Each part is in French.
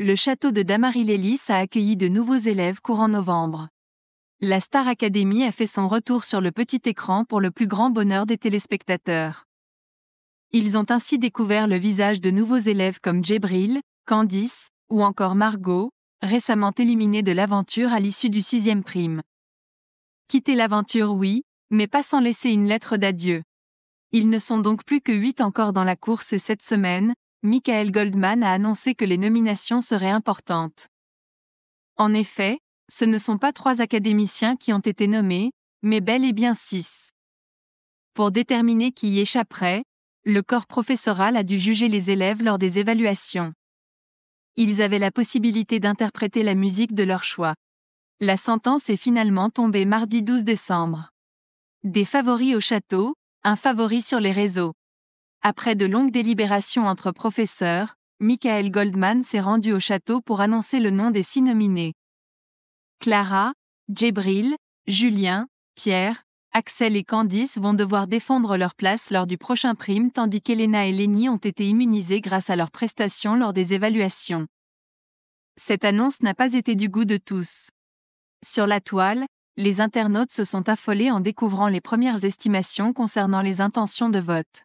le château de damary lelys a accueilli de nouveaux élèves courant novembre. La Star Academy a fait son retour sur le petit écran pour le plus grand bonheur des téléspectateurs. Ils ont ainsi découvert le visage de nouveaux élèves comme Jébril, Candice ou encore Margot, récemment éliminés de l'aventure à l'issue du sixième prime. Quitter l'aventure, oui, mais pas sans laisser une lettre d'adieu. Ils ne sont donc plus que huit encore dans la course et cette semaine, Michael Goldman a annoncé que les nominations seraient importantes. En effet, ce ne sont pas trois académiciens qui ont été nommés, mais bel et bien six. Pour déterminer qui y échapperait, le corps professoral a dû juger les élèves lors des évaluations. Ils avaient la possibilité d'interpréter la musique de leur choix. La sentence est finalement tombée mardi 12 décembre. Des favoris au château, un favori sur les réseaux. Après de longues délibérations entre professeurs, Michael Goldman s'est rendu au château pour annoncer le nom des six nominés. Clara, Djibril, Julien, Pierre, Axel et Candice vont devoir défendre leur place lors du prochain prime tandis qu'Elena et Lenny ont été immunisés grâce à leurs prestations lors des évaluations. Cette annonce n'a pas été du goût de tous. Sur la toile, les internautes se sont affolés en découvrant les premières estimations concernant les intentions de vote.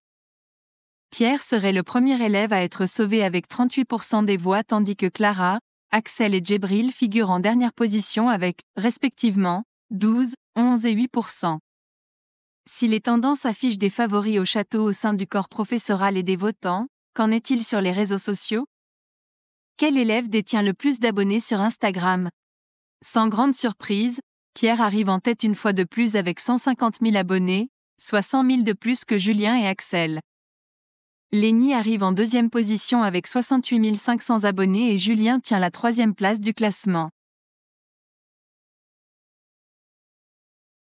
Pierre serait le premier élève à être sauvé avec 38% des voix tandis que Clara, Axel et Jébril figurent en dernière position avec, respectivement, 12, 11 et 8%. Si les tendances affichent des favoris au château au sein du corps professoral et des votants, qu'en est-il sur les réseaux sociaux Quel élève détient le plus d'abonnés sur Instagram Sans grande surprise, Pierre arrive en tête une fois de plus avec 150 000 abonnés, soit 100 000 de plus que Julien et Axel. Lenny arrive en deuxième position avec 68 500 abonnés et Julien tient la troisième place du classement.